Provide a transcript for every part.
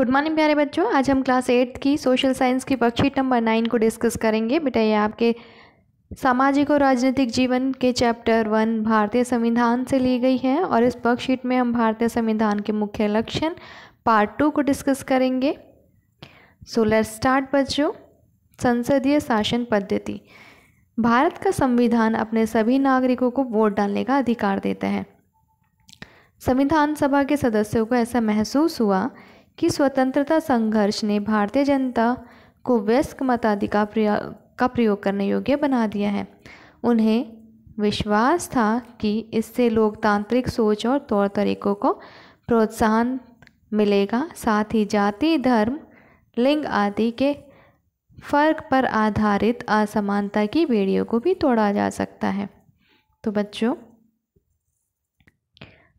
good morning प्यारे बच्चों आज हम क्लास एट्थ की सोशल साइंस की वर्कशीट नंबर नाइन को डिस्कस करेंगे बेटा ये आपके सामाजिक और राजनीतिक जीवन के चैप्टर वन भारतीय संविधान से ली गई है और इस वर्कशीट में हम भारतीय संविधान के मुख्य लक्षण पार्ट टू को डिस्कस करेंगे सो स्टार्ट बच्चों संसदीय शासन पद्धति भारत का संविधान अपने सभी नागरिकों को वोट डालने का अधिकार देता है संविधान सभा के सदस्यों को ऐसा महसूस हुआ कि स्वतंत्रता संघर्ष ने भारतीय जनता को वयस्क मताधिकार का प्रयोग करने योग्य बना दिया है उन्हें विश्वास था कि इससे लोकतांत्रिक सोच और तौर तरीकों को प्रोत्साहन मिलेगा साथ ही जाति धर्म लिंग आदि के फर्क पर आधारित असमानता की बेड़ियों को भी तोड़ा जा सकता है तो बच्चों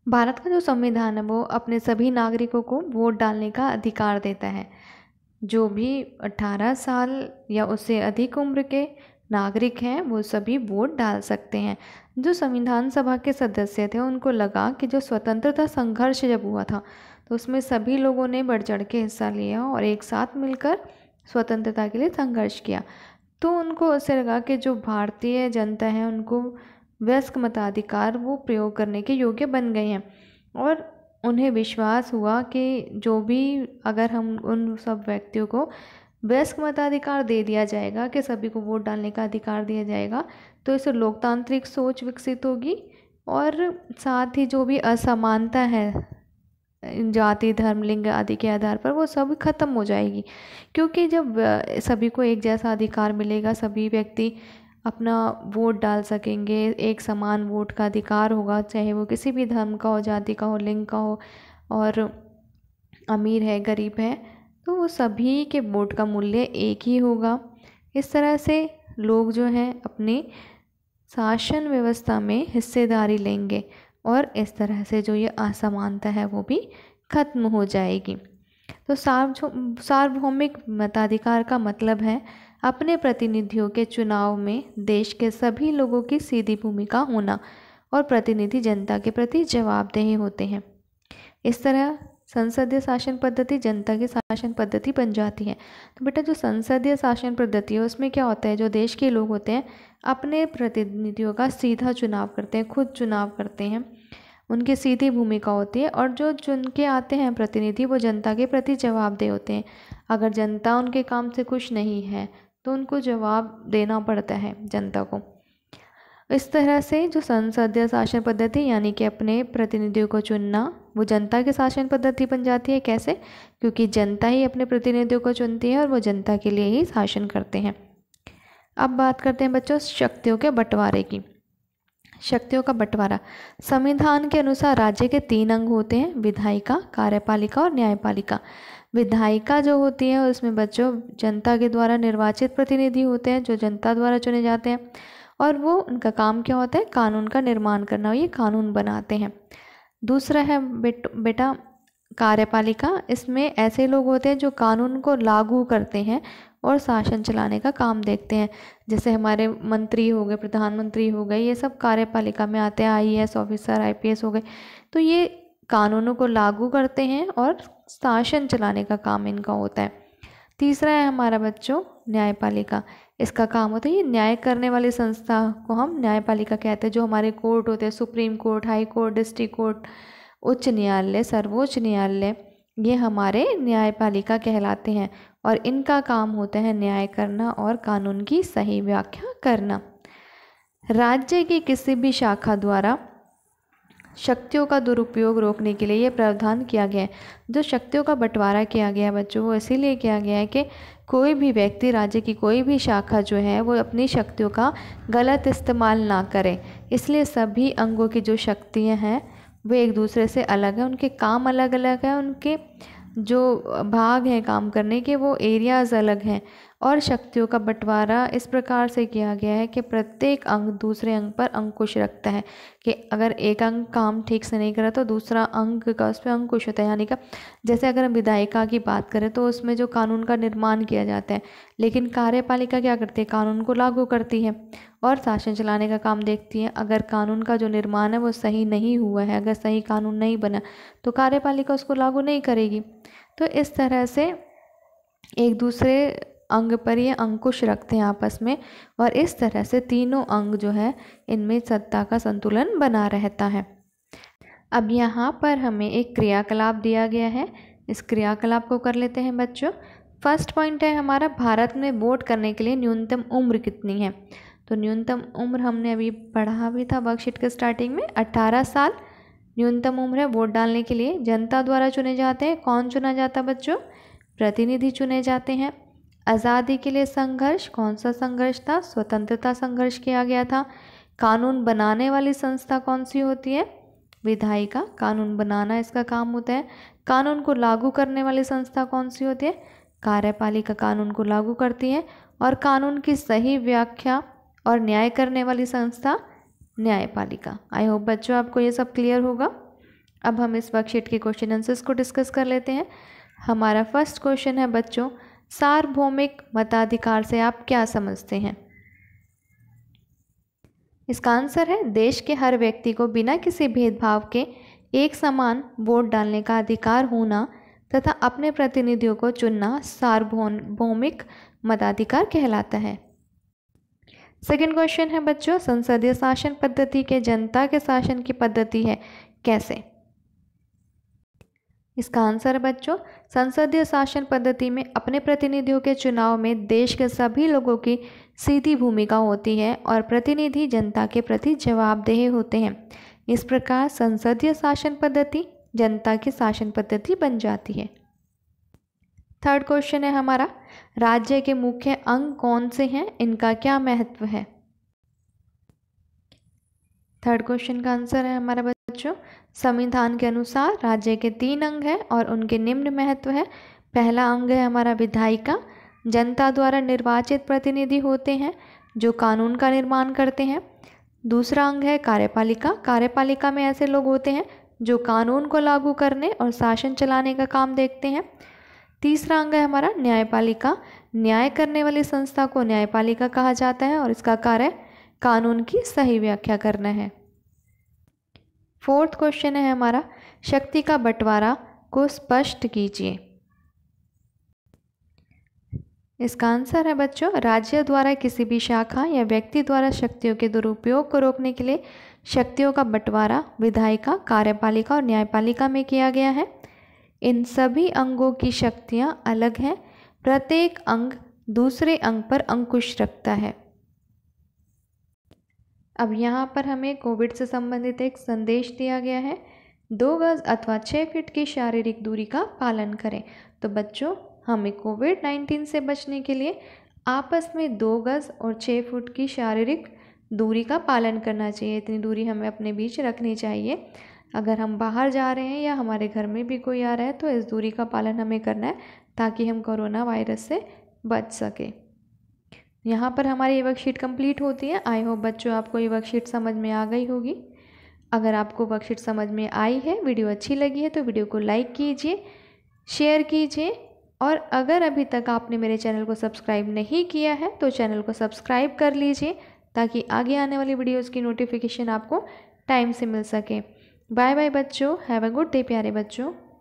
भारत का जो संविधान है वो अपने सभी नागरिकों को वोट डालने का अधिकार देता है जो भी अट्ठारह साल या उससे अधिक उम्र के नागरिक हैं वो सभी वोट डाल सकते हैं जो संविधान सभा के सदस्य थे उनको लगा कि जो स्वतंत्रता संघर्ष जब हुआ था तो उसमें सभी लोगों ने बढ़ चढ़ के हिस्सा लिया और एक साथ मिलकर स्वतंत्रता के लिए संघर्ष किया तो उनको ऐसे लगा कि जो भारतीय जनता है उनको वयस्क मताधिकार वो प्रयोग करने के योग्य बन गए हैं और उन्हें विश्वास हुआ कि जो भी अगर हम उन सब व्यक्तियों को वयस्क मताधिकार दे दिया जाएगा कि सभी को वोट डालने का अधिकार दिया जाएगा तो इससे लोकतांत्रिक सोच विकसित होगी और साथ ही जो भी असमानता है जाति धर्म लिंग आदि के आधार पर वो सब खत्म हो जाएगी क्योंकि जब सभी को एक जैसा अधिकार मिलेगा सभी व्यक्ति अपना वोट डाल सकेंगे एक समान वोट का अधिकार होगा चाहे वो किसी भी धर्म का हो जाति का हो लिंग का हो और अमीर है गरीब है तो वो सभी के वोट का मूल्य एक ही होगा इस तरह से लोग जो हैं अपनी शासन व्यवस्था में हिस्सेदारी लेंगे और इस तरह से जो ये असमानता है वो भी खत्म हो जाएगी तो सार्वभौमिक मताधिकार का मतलब है अपने प्रतिनिधियों के चुनाव में देश के सभी लोगों की सीधी भूमिका होना और प्रतिनिधि जनता के प्रति जवाबदेही होते हैं इस तरह संसदीय शासन पद्धति जनता की शासन पद्धति बन जाती है तो बेटा जो संसदीय शासन पद्धति है उसमें क्या होता है जो देश के लोग होते हैं अपने प्रतिनिधियों का सीधा चुनाव करते हैं खुद चुनाव करते हैं उनकी सीधी भूमिका होती है और जो चुन के आते हैं प्रतिनिधि वो जनता के प्रति जवाबदेह होते हैं अगर जनता उनके काम से खुश नहीं है तो उनको जवाब देना पड़ता है जनता को इस तरह से जो संसदीय शासन पद्धति यानी कि अपने प्रतिनिधियों को चुनना वो जनता की शासन पद्धति बन जाती है कैसे क्योंकि जनता ही अपने प्रतिनिधियों को चुनती है और वो जनता के लिए ही शासन करते हैं अब बात करते हैं बच्चों शक्तियों के बंटवारे की शक्तियों का बंटवारा संविधान के अनुसार राज्य के तीन अंग होते हैं विधायिका कार्यपालिका और न्यायपालिका विधायिका जो होती है उसमें बच्चों जनता के द्वारा निर्वाचित प्रतिनिधि होते हैं जो जनता द्वारा चुने जाते हैं और वो उनका काम क्या होता है कानून का निर्माण करना ये कानून बनाते हैं दूसरा है बेट बेटा कार्यपालिका इसमें ऐसे लोग होते हैं जो कानून को लागू करते हैं और शासन चलाने का काम देखते हैं जैसे हमारे मंत्री हो गए प्रधानमंत्री हो गए ये सब कार्यपालिका में आते हैं आईएएस ऑफिसर आईपीएस हो गए तो ये कानूनों को लागू करते हैं और शासन चलाने का काम इनका होता है तीसरा है हमारा बच्चों न्यायपालिका इसका काम होता है ये न्याय करने वाली संस्था को हम न्यायपालिका कहते हैं जो हमारे कोर्ट होते हैं supreme court high court district court उच्च न्यायालय सर्वोच्च न्यायालय ये हमारे न्यायपालिका कहलाते हैं और इनका काम होता है न्याय करना और कानून की सही व्याख्या करना राज्य की किसी भी शाखा द्वारा शक्तियों का दुरुपयोग रोकने के लिए ये प्रावधान किया गया है जो शक्तियों का बंटवारा किया गया है बच्चों वो इसीलिए किया गया है कि कोई भी व्यक्ति राज्य की कोई भी शाखा जो है वो अपनी शक्तियों का गलत इस्तेमाल ना करें इसलिए सभी अंगों की जो शक्तियाँ हैं वे एक दूसरे से अलग हैं उनके काम अलग अलग हैं उनके जो भाग हैं काम करने के वो एरियाज़ अलग हैं और शक्तियों का बंटवारा इस प्रकार से किया गया है कि प्रत्येक अंग दूसरे अंग पर अंकुश रखता है कि अगर एक अंग काम ठीक से नहीं करा तो दूसरा अंग का उस पर अंकुश होता है यानी का जैसे अगर हम विधायिका की बात करें तो उसमें जो कानून का निर्माण किया जाता है लेकिन कार्यपालिका क्या करती है कानून को लागू करती है और शासन चलाने का काम देखती है अगर कानून का जो निर्माण है वो सही नहीं हुआ है अगर सही कानून नहीं बना तो कार्यपालिका उसको लागू नहीं करेगी तो इस तरह से एक दूसरे अंग पर ये अंकुश रखते हैं आपस में और इस तरह से तीनों अंग जो है इनमें सत्ता का संतुलन बना रहता है अब यहाँ पर हमें एक क्रियाकलाप दिया गया है इस क्रियाकलाप को कर लेते हैं बच्चों फर्स्ट पॉइंट है हमारा भारत में वोट करने के लिए न्यूनतम उम्र कितनी है तो न्यूनतम उम्र हमने अभी पढ़ा भी था वर्कशीट के स्टार्टिंग में 18 साल न्यूनतम उम्र है वोट डालने के लिए जनता द्वारा चुने जाते हैं कौन चुना जाता बच्चों प्रतिनिधि चुने जाते हैं आज़ादी के लिए संघर्ष कौन सा संघर्ष था स्वतंत्रता संघर्ष किया गया था कानून बनाने वाली संस्था कौन सी होती है विधायिका कानून बनाना इसका काम होता है कानून को लागू करने वाली संस्था कौन सी होती है कार्यपालिका कानून को लागू करती है और कानून की सही व्याख्या और न्याय करने वाली संस्था न्यायपालिका आई होप बच्चों आपको ये सब क्लियर होगा अब हम इस वर्कशीट के क्वेश्चन आंसर्स को डिस्कस कर लेते हैं हमारा फर्स्ट क्वेश्चन है बच्चों सार्वभौमिक मताधिकार से आप क्या समझते हैं इसका आंसर है देश के हर व्यक्ति को बिना किसी भेदभाव के एक समान वोट डालने का अधिकार होना तथा अपने प्रतिनिधियों को चुनना सार्वभौमिक मताधिकार कहलाता है सेकेंड क्वेश्चन है बच्चों संसदीय शासन पद्धति के जनता के शासन की पद्धति है कैसे इसका आंसर है बच्चों संसदीय शासन पद्धति में अपने प्रतिनिधियों के चुनाव में देश के सभी लोगों की सीधी भूमिका होती है और प्रतिनिधि जनता के प्रति जवाबदेह होते हैं इस प्रकार संसदीय शासन पद्धति जनता की शासन पद्धति बन जाती है थर्ड क्वेश्चन है हमारा राज्य के मुख्य अंग कौन से हैं इनका क्या महत्व है थर्ड क्वेश्चन का आंसर है हमारा बच्चों संविधान के अनुसार राज्य के तीन अंग हैं और उनके निम्न महत्व है पहला अंग है हमारा विधायिका जनता द्वारा निर्वाचित प्रतिनिधि होते हैं जो कानून का निर्माण करते हैं दूसरा अंग है कार्यपालिका कार्यपालिका में ऐसे लोग होते हैं जो कानून को लागू करने और शासन चलाने का काम देखते हैं तीसरा अंग है हमारा न्यायपालिका न्याय करने वाली संस्था को न्यायपालिका कहा जाता है और इसका कार्य कानून की सही व्याख्या करना है फोर्थ क्वेश्चन है हमारा शक्ति का बंटवारा को स्पष्ट कीजिए इसका आंसर है बच्चों राज्य द्वारा किसी भी शाखा या व्यक्ति द्वारा शक्तियों के दुरुपयोग को रोकने के लिए शक्तियों का बंटवारा विधायिका कार्यपालिका और न्यायपालिका में किया गया है इन सभी अंगों की शक्तियाँ अलग हैं प्रत्येक अंग दूसरे अंग पर अंकुश रखता है अब यहाँ पर हमें कोविड से संबंधित एक संदेश दिया गया है दो गज अथवा छः फीट की शारीरिक दूरी का पालन करें तो बच्चों हमें कोविड नाइन्टीन से बचने के लिए आपस में दो गज और छः फुट की शारीरिक दूरी का पालन करना चाहिए इतनी दूरी हमें अपने बीच रखनी चाहिए अगर हम बाहर जा रहे हैं या हमारे घर में भी कोई आ रहा है तो इस दूरी का पालन हमें करना है ताकि हम कोरोना वायरस से बच सकें यहाँ पर हमारी ये वर्कशीट कंप्लीट होती है आई होप बच्चों आपको ये वर्कशीट समझ में आ गई होगी अगर आपको वर्कशीट समझ में आई है वीडियो अच्छी लगी है तो वीडियो को लाइक कीजिए शेयर कीजिए और अगर अभी तक आपने मेरे चैनल को सब्सक्राइब नहीं किया है तो चैनल को सब्सक्राइब कर लीजिए ताकि आगे आने वाली वीडियोज़ की नोटिफिकेशन आपको टाइम से मिल सके बाय बाय बच्चों हैव अ गुड डे प्यारे बच्चों